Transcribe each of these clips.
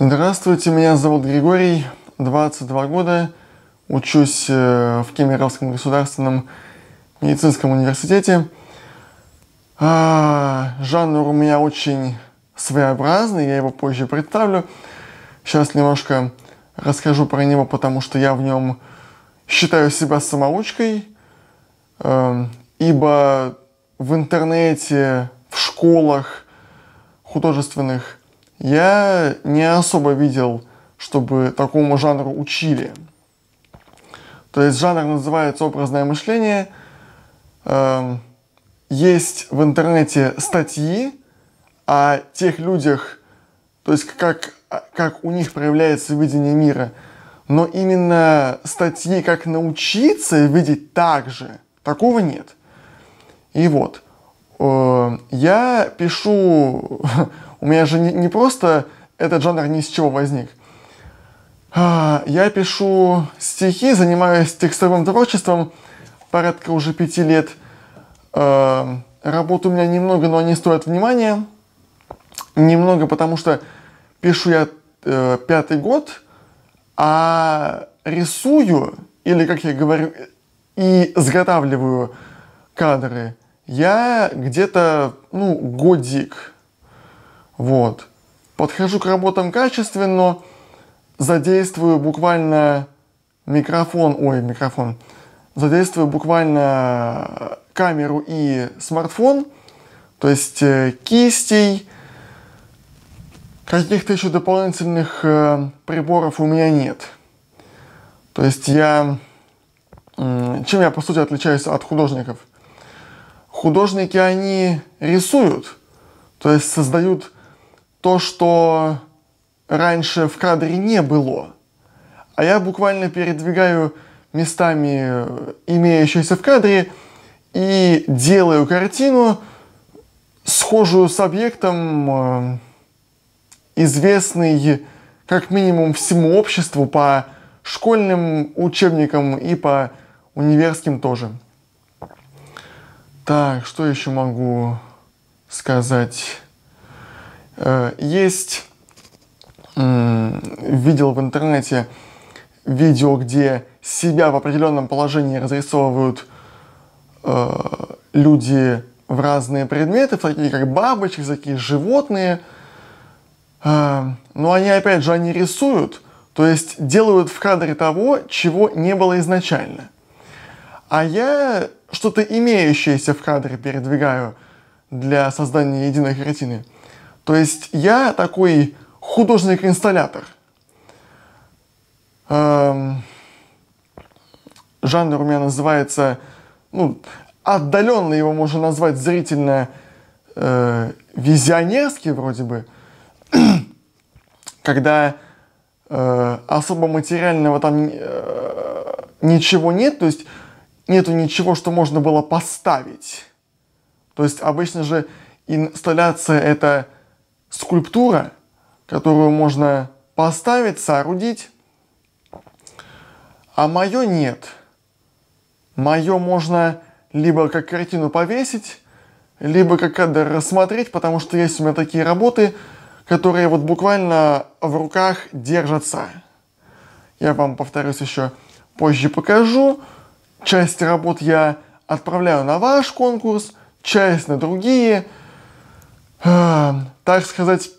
Здравствуйте, меня зовут Григорий, 22 года, учусь э, в Кемеровском государственном медицинском университете. А, жанр у меня очень своеобразный, я его позже представлю. Сейчас немножко расскажу про него, потому что я в нем считаю себя самоучкой, эм, ибо в интернете, в школах художественных я не особо видел, чтобы такому жанру учили. То есть жанр называется образное мышление. Эм, есть в интернете статьи о тех людях, то есть как, как у них проявляется видение мира. Но именно статьи, как научиться видеть так же, такого нет. И вот, э, я пишу У меня же не, не просто этот жанр ни с чего возник. А, я пишу стихи, занимаюсь текстовым творчеством порядка уже пяти лет. А, работ у меня немного, но они стоят внимания. Немного, потому что пишу я э, пятый год, а рисую, или, как я говорю, и изготавливаю кадры, я где-то, ну, годик, вот. Подхожу к работам качественно, задействую буквально микрофон, ой, микрофон, задействую буквально э, камеру и смартфон, то есть э, кистей, каких-то еще дополнительных э, приборов у меня нет. То есть я... Чем я, по сути, отличаюсь от художников? Художники, они рисуют, то есть создают то, что раньше в кадре не было. А я буквально передвигаю местами э, имеющиеся в кадре и делаю картину, схожую с объектом, э, известный как минимум всему обществу по школьным учебникам и по универским тоже. Так, что еще могу сказать? Э, есть, видел в интернете видео, где себя в определенном положении разрисовывают э, люди в разные предметы, такие как бабочки, такие животные. Э, но они, опять же, они рисуют, то есть делают в кадре того, чего не было изначально. А я что-то имеющееся в кадре передвигаю для создания единой картины – то есть я такой художник-инсталлятор. Эм, жанр у меня называется, ну, отдаленно его можно назвать зрительно э, визионерский вроде бы, когда э, особо материального там э, ничего нет, то есть нету ничего, что можно было поставить. То есть обычно же инсталляция это скульптура, которую можно поставить, соорудить, а мое нет. Мое можно либо как картину повесить, либо как кадр рассмотреть, потому что есть у меня такие работы, которые вот буквально в руках держатся. Я вам, повторюсь, еще позже покажу. Часть работ я отправляю на ваш конкурс, часть на другие – а, так сказать,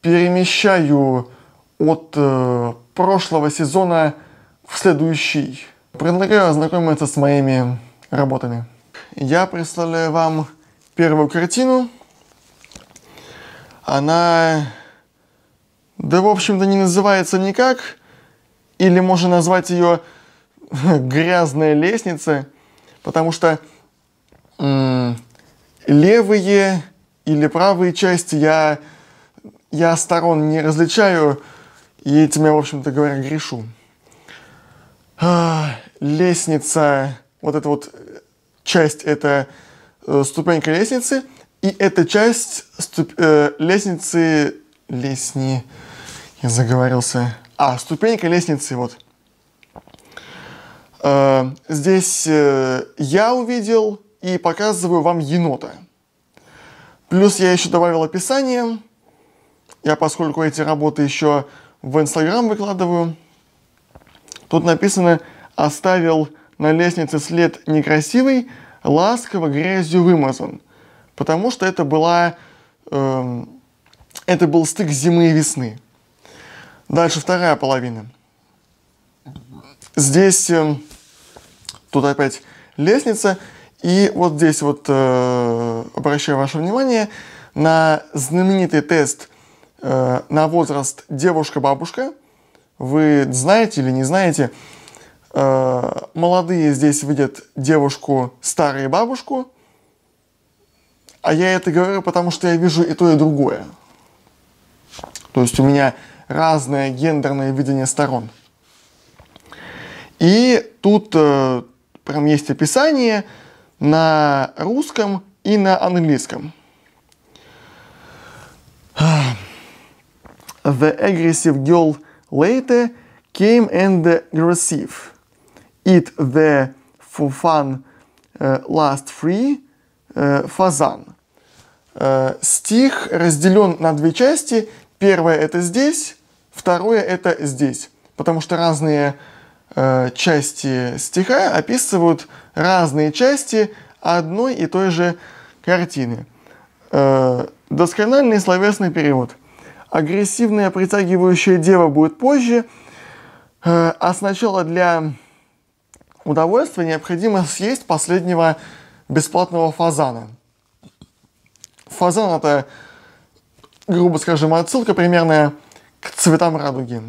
перемещаю от э, прошлого сезона в следующий. Предлагаю ознакомиться с моими работами. Я представляю вам первую картину. Она, да в общем-то не называется никак, или можно назвать ее «Грязная лестница», потому что левые или правые части, я, я сторон не различаю и этим я, в общем-то говоря, грешу. А, лестница, вот эта вот часть, это э, ступенька лестницы, и эта часть ступ, э, лестницы, лестни, я заговорился, а, ступенька лестницы, вот. Э, здесь э, я увидел и показываю вам енота. Плюс я еще добавил описание. Я, поскольку эти работы еще в Инстаграм выкладываю, тут написано «Оставил на лестнице след некрасивый, ласково грязью вымазан». Потому что это была... Э, это был стык зимы и весны. Дальше вторая половина. Здесь... Э, тут опять лестница. И вот здесь вот э, обращаю ваше внимание на знаменитый тест э, на возраст девушка-бабушка. Вы знаете или не знаете, э, молодые здесь видят девушку, старые бабушку, а я это говорю, потому что я вижу и то, и другое. То есть у меня разное гендерное видение сторон. И тут э, прям есть описание на русском и на английском. The aggressive girl later came and aggressive. It the for fun uh, last free uh, fazan. Uh, стих разделен на две части. Первое это здесь, второе это здесь. Потому что разные э, части стиха описывают разные части одной и той же картины. Э, доскональный словесный перевод. Агрессивная притягивающая дева будет позже, э, а сначала для удовольствия необходимо съесть последнего бесплатного фазана. Фазан это, грубо скажем, отсылка примерная к цветам радуги.